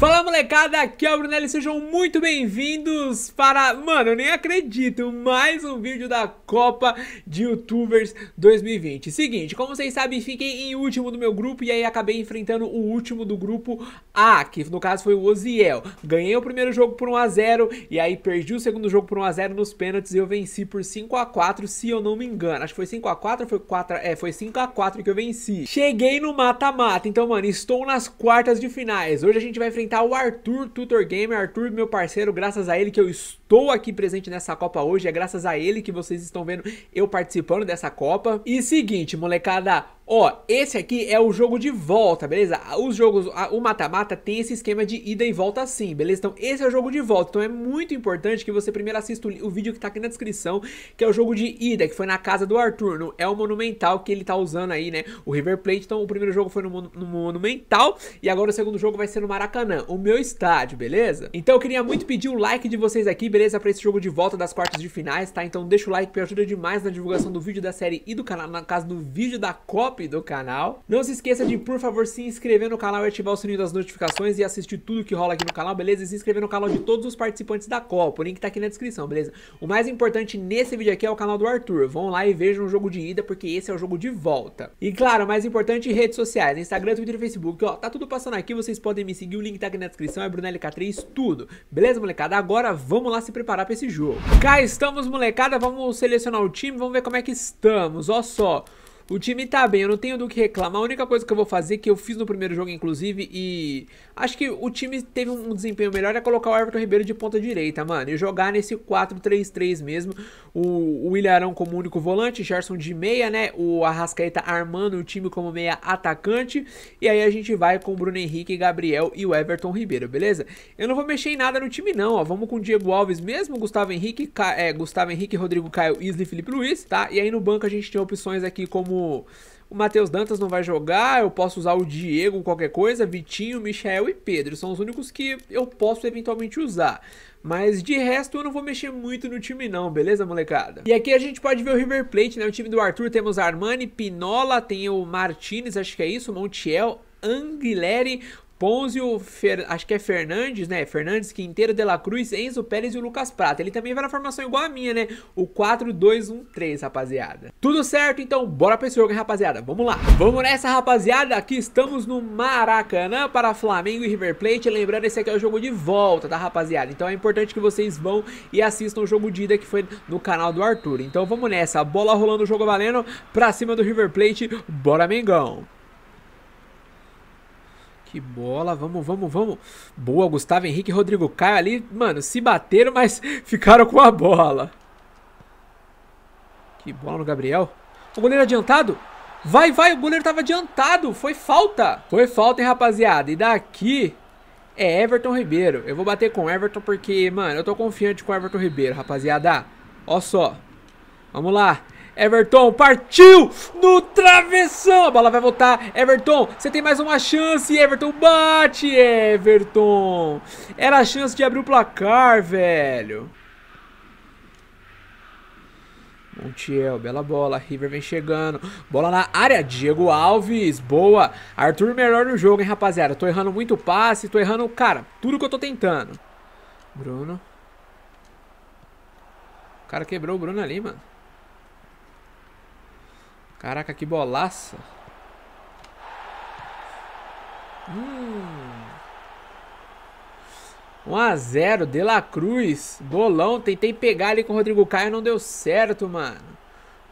Fala molecada, aqui é o Brunelli, sejam muito bem-vindos para, mano, eu nem acredito, mais um vídeo da Copa de Youtubers 2020. Seguinte, como vocês sabem, fiquei em último do meu grupo e aí acabei enfrentando o último do grupo A, que no caso foi o Oziel. Ganhei o primeiro jogo por 1x0 e aí perdi o segundo jogo por 1x0 nos pênaltis e eu venci por 5x4, se eu não me engano. Acho que foi 5x4 foi 4, é, foi 5x4 que eu venci. Cheguei no mata-mata, então, mano, estou nas quartas de finais. Hoje a gente vai enfrentar o Arthur Tutor Gamer. Arthur, meu parceiro, graças a ele que eu estou estou aqui presente nessa Copa hoje. É graças a ele que vocês estão vendo eu participando dessa Copa. E seguinte, molecada, Ó, esse aqui é o jogo de volta, beleza? Os jogos, o mata-mata tem esse esquema de ida e volta sim, beleza? Então esse é o jogo de volta, então é muito importante que você primeiro assista o, o vídeo que tá aqui na descrição, que é o jogo de ida, que foi na casa do Arthur, no, é o Monumental que ele tá usando aí, né? O River Plate, então o primeiro jogo foi no, no Monumental e agora o segundo jogo vai ser no Maracanã, o meu estádio, beleza? Então eu queria muito pedir o like de vocês aqui, beleza? beleza para esse jogo de volta das quartas de finais, tá? Então deixa o like que ajuda demais na divulgação do vídeo da série e do canal, na caso do vídeo da copy do canal. Não se esqueça de, por favor, se inscrever no canal e ativar o sininho das notificações e assistir tudo que rola aqui no canal, beleza? E se inscrever no canal de todos os participantes da Copa, o link tá aqui na descrição, beleza? O mais importante nesse vídeo aqui é o canal do Arthur. Vão lá e vejam o jogo de ida, porque esse é o jogo de volta. E claro, o mais importante, redes sociais, Instagram, Twitter e Facebook, ó, tá tudo passando aqui, vocês podem me seguir, o link tá aqui na descrição, é BrunelK3, tudo. Beleza, molecada? Agora vamos lá se se preparar para esse jogo. Cá estamos, molecada, vamos selecionar o time, vamos ver como é que estamos. Olha só, o time tá bem, eu não tenho do que reclamar. A única coisa que eu vou fazer, que eu fiz no primeiro jogo, inclusive, e. Acho que o time teve um desempenho melhor, é colocar o Everton Ribeiro de ponta direita, mano. E jogar nesse 4-3-3 mesmo. O, o Ilharão como único volante, Gerson de meia, né? O Arrascaeta armando o time como meia atacante. E aí a gente vai com o Bruno Henrique, Gabriel e o Everton Ribeiro, beleza? Eu não vou mexer em nada no time, não, ó. Vamos com o Diego Alves mesmo, Gustavo Henrique, Ca... é, Gustavo Henrique, Rodrigo Caio, Isley, Felipe Luiz, tá? E aí no banco a gente tem opções aqui como o Matheus Dantas não vai jogar, eu posso usar o Diego, qualquer coisa, Vitinho, Michel e Pedro. São os únicos que eu posso eventualmente usar. Mas de resto eu não vou mexer muito no time não, beleza molecada? E aqui a gente pode ver o River Plate, né? O time do Arthur temos Armani, Pinola, tem o Martinez, acho que é isso, Montiel, Anguilleri, Ponzio, Fer, acho que é Fernandes, né? Fernandes, Quinteiro, De La Cruz, Enzo Pérez e o Lucas Prata. Ele também vai na formação igual a minha, né? O 4-2-1-3, rapaziada. Tudo certo? Então, bora pra esse jogo, hein, rapaziada? Vamos lá. Vamos nessa, rapaziada. Aqui estamos no Maracanã para Flamengo e River Plate. Lembrando, esse aqui é o jogo de volta, tá, rapaziada? Então é importante que vocês vão e assistam o jogo de ida que foi no canal do Arthur. Então vamos nessa. Bola rolando, o jogo valendo pra cima do River Plate. Bora, Mengão. Que bola, vamos, vamos, vamos. Boa, Gustavo Henrique e Rodrigo Caio ali, mano, se bateram, mas ficaram com a bola. Que bola no Gabriel. O goleiro adiantado. Vai, vai, o goleiro tava adiantado. Foi falta. Foi falta, hein, rapaziada. E daqui é Everton Ribeiro. Eu vou bater com Everton porque, mano, eu tô confiante com o Everton Ribeiro, rapaziada. Ó só. Vamos lá. Everton partiu no travessão. A bola vai voltar. Everton, você tem mais uma chance. Everton bate, Everton. Era a chance de abrir o placar, velho. Montiel, bela bola, River vem chegando, bola na área, Diego Alves, boa, Arthur melhor no jogo, hein rapaziada, tô errando muito passe, tô errando, cara, tudo que eu tô tentando. Bruno. O cara quebrou o Bruno ali, mano. Caraca, que bolaça. Hum. 1x0, De La Cruz. Bolão, tentei pegar ali com o Rodrigo Caio, não deu certo, mano.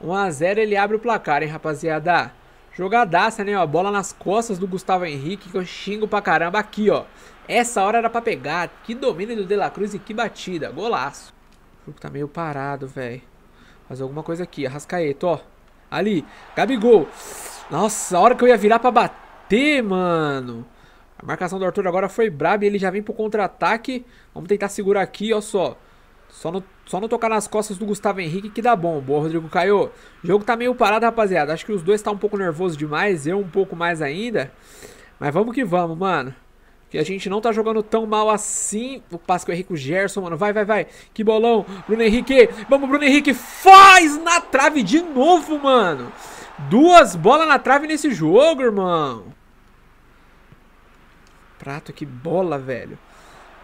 1x0, ele abre o placar, hein, rapaziada. Jogadaça, né, ó. Bola nas costas do Gustavo Henrique, que eu xingo pra caramba. Aqui, ó. Essa hora era pra pegar. Que domínio do De La Cruz e que batida. Golaço. O jogo tá meio parado, velho. Fazer alguma coisa aqui. Arrascaeta, ó. Ali, Gabigol. Nossa, a hora que eu ia virar pra bater, mano. A marcação do Arthur agora foi braba e ele já vem pro contra-ataque. Vamos tentar segurar aqui, ó só. Só não, só não tocar nas costas do Gustavo Henrique que dá bom. Boa, Rodrigo Caio. O jogo tá meio parado, rapaziada. Acho que os dois tá um pouco nervoso demais. Eu um pouco mais ainda. Mas vamos que vamos, mano que a gente não tá jogando tão mal assim. O passe o Henrique o Gerson, mano. Vai, vai, vai. Que bolão. Bruno Henrique. Vamos, Bruno Henrique. Faz na trave de novo, mano. Duas bolas na trave nesse jogo, irmão. Prato, que bola, velho.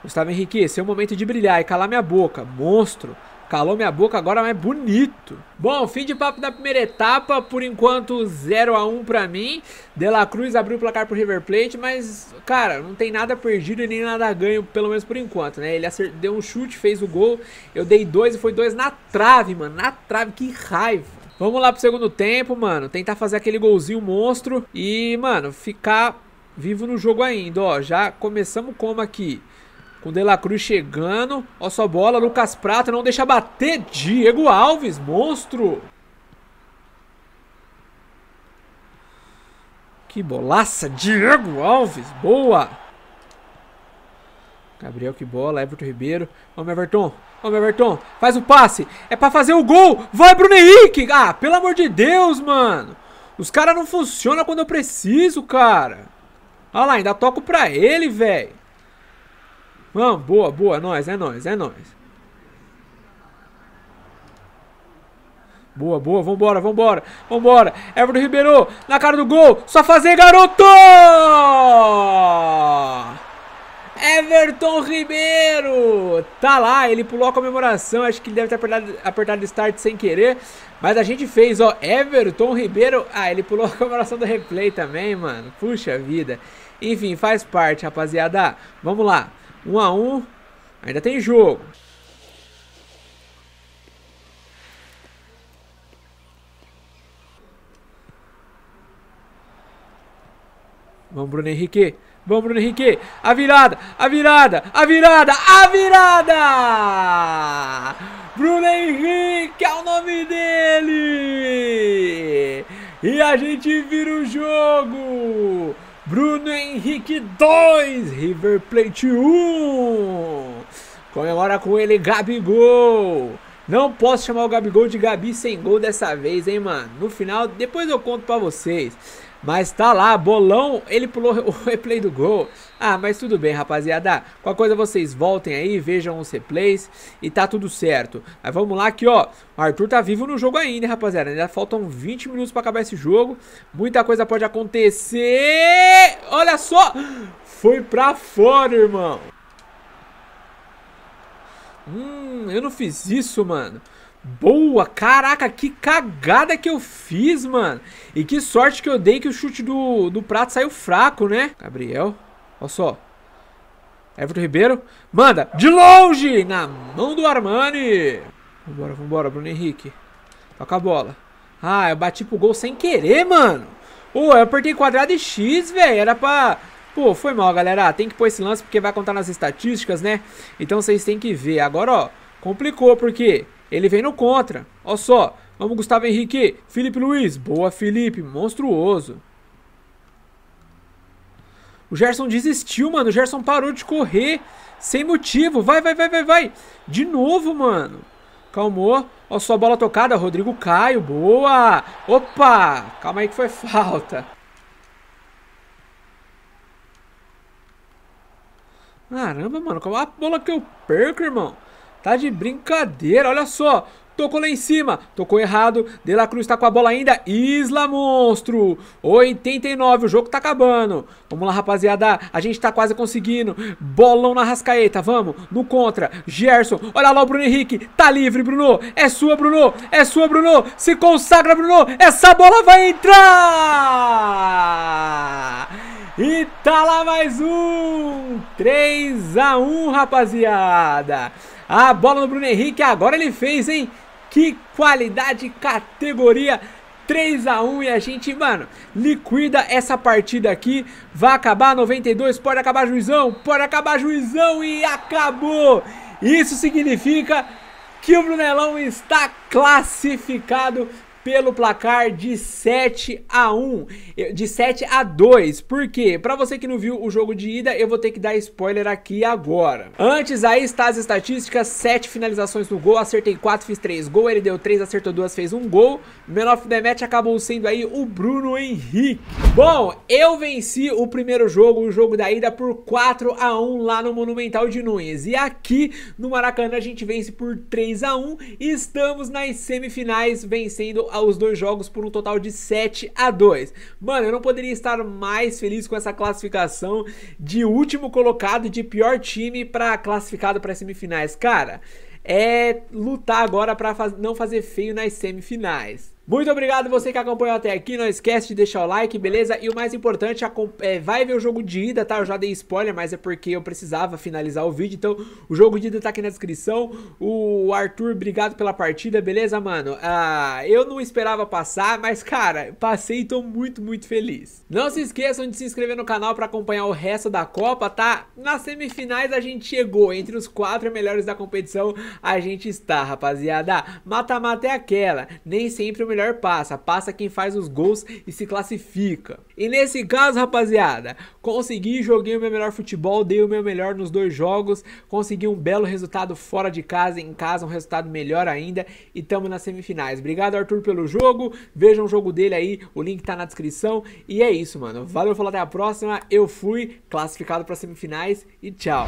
Gustavo Henrique, esse é o momento de brilhar e calar minha boca. Monstro. Calou minha boca agora, é mas bonito. Bom, fim de papo da primeira etapa. Por enquanto, 0 a 1 para mim. De La Cruz abriu o placar pro River Plate, mas, cara, não tem nada perdido e nem nada ganho, pelo menos por enquanto, né? Ele acertou, deu um chute, fez o gol. Eu dei dois e foi dois na trave, mano. Na trave, que raiva. Vamos lá pro segundo tempo, mano. Tentar fazer aquele golzinho monstro e, mano, ficar vivo no jogo ainda, ó. Já começamos como aqui. Com Delacruz chegando. olha só a bola, Lucas Prata não deixa bater. Diego Alves, monstro. Que bolaça, Diego Alves, boa. Gabriel, que bola, Everton Ribeiro. Vamos, Everton. Vamos, Everton. Faz o passe. É pra fazer o gol. Vai, Bruno Henrique. Ah, pelo amor de Deus, mano. Os caras não funcionam quando eu preciso, cara. Olha lá, ainda toco pra ele, velho. Vamos, boa, boa, nós, é nós, é nós. Boa, boa, vambora, vambora, vambora. Everton Ribeiro, na cara do gol, só fazer, garoto! Everton Ribeiro! Tá lá, ele pulou a comemoração, acho que ele deve ter apertado, apertado start sem querer. Mas a gente fez, ó, Everton Ribeiro. Ah, ele pulou a comemoração do replay também, mano. Puxa vida. Enfim, faz parte, rapaziada. Vamos lá. 1 a 1. Ainda tem jogo. Vamos, Bruno Henrique. Vamos, Bruno Henrique. A virada, a virada, a virada, a virada! Bruno Henrique é o nome dele! E a gente vira o jogo! Bruno Henrique 2, River Plate 1. Comemora com ele Gabigol. Não posso chamar o Gabigol de Gabi sem gol dessa vez, hein, mano? No final, depois eu conto pra vocês. Mas tá lá, bolão, ele pulou o replay do gol. Ah, mas tudo bem, rapaziada. Qualquer coisa vocês voltem aí, vejam os replays e tá tudo certo. Mas vamos lá que, ó, o Arthur tá vivo no jogo ainda, rapaziada. Ainda faltam 20 minutos para acabar esse jogo. Muita coisa pode acontecer. Olha só! Foi pra fora, irmão. Hum, eu não fiz isso, mano. Boa! Caraca, que cagada que eu fiz, mano. E que sorte que eu dei que o chute do, do prato saiu fraco, né? Gabriel, olha só. Everton Ribeiro, manda de longe na mão do Armani. Vambora, vambora, Bruno Henrique. Toca a bola. Ah, eu bati pro gol sem querer, mano. Ô, oh, eu apertei quadrado e X, velho. Era pra Pô, foi mal, galera. Ah, tem que pôr esse lance porque vai contar nas estatísticas, né? Então vocês têm que ver. Agora, ó, complicou porque ele vem no contra. Ó só, vamos Gustavo Henrique, Felipe Luiz. Boa, Felipe, monstruoso. O Gerson desistiu, mano. O Gerson parou de correr sem motivo. Vai, vai, vai, vai, vai. De novo, mano. Calmou. Ó, só bola tocada. Rodrigo Caio. Boa. Opa. Calma aí que foi falta. Caramba, mano, qual a bola que eu perco, irmão? Tá de brincadeira, olha só. Tocou lá em cima, tocou errado. De La Cruz tá com a bola ainda. Isla Monstro, 89, o jogo tá acabando. Vamos lá, rapaziada, a gente tá quase conseguindo. Bolão na rascaeta, vamos, no contra. Gerson, olha lá o Bruno Henrique, tá livre, Bruno. É sua, Bruno, é sua, Bruno. Se consagra, Bruno, essa bola vai entrar! E tá lá mais um! 3 a 1 rapaziada! A bola do Bruno Henrique, agora ele fez, hein? Que qualidade, categoria! 3 a 1 e a gente, mano, liquida essa partida aqui. Vai acabar 92, pode acabar juizão, pode acabar juizão e acabou. Isso significa que o Brunelão está classificado pelo placar de 7 a 1, de 7 a 2. Por quê? Para você que não viu o jogo de ida, eu vou ter que dar spoiler aqui agora. Antes aí está as estatísticas, 7 finalizações no gol, acertei 4, fiz 3 gol, ele deu 3, acertou 2, fez 1 gol. Man of the match acabou sendo aí o Bruno Henrique. Bom, eu venci o primeiro jogo, o jogo da ida por 4 a 1 lá no Monumental de Nunes. E aqui no Maracanã a gente vence por 3 a 1 e estamos nas semifinais vencendo aos dois jogos por um total de 7 a 2. Mano, eu não poderia estar mais feliz com essa classificação de último colocado de pior time para classificado para semifinais, cara. É lutar agora para não fazer feio nas semifinais. Muito obrigado você que acompanhou até aqui. Não esquece de deixar o like, beleza? E o mais importante, é, vai ver o jogo de ida, tá? Eu já dei spoiler, mas é porque eu precisava finalizar o vídeo. Então, o jogo de ida tá aqui na descrição. O Arthur, obrigado pela partida, beleza, mano? Ah, eu não esperava passar, mas, cara, passei e tô muito, muito feliz. Não se esqueçam de se inscrever no canal pra acompanhar o resto da Copa, tá? Nas semifinais a gente chegou. Entre os quatro melhores da competição, a gente está, rapaziada. Mata-mata é aquela. Nem sempre o melhor passa, passa quem faz os gols e se classifica. E nesse caso, rapaziada, consegui, joguei o meu melhor futebol, dei o meu melhor nos dois jogos, consegui um belo resultado fora de casa, em casa um resultado melhor ainda e tamo nas semifinais. Obrigado, Arthur, pelo jogo, vejam o jogo dele aí, o link tá na descrição. E é isso, mano. Valeu, falou, até a próxima. Eu fui classificado para semifinais e tchau.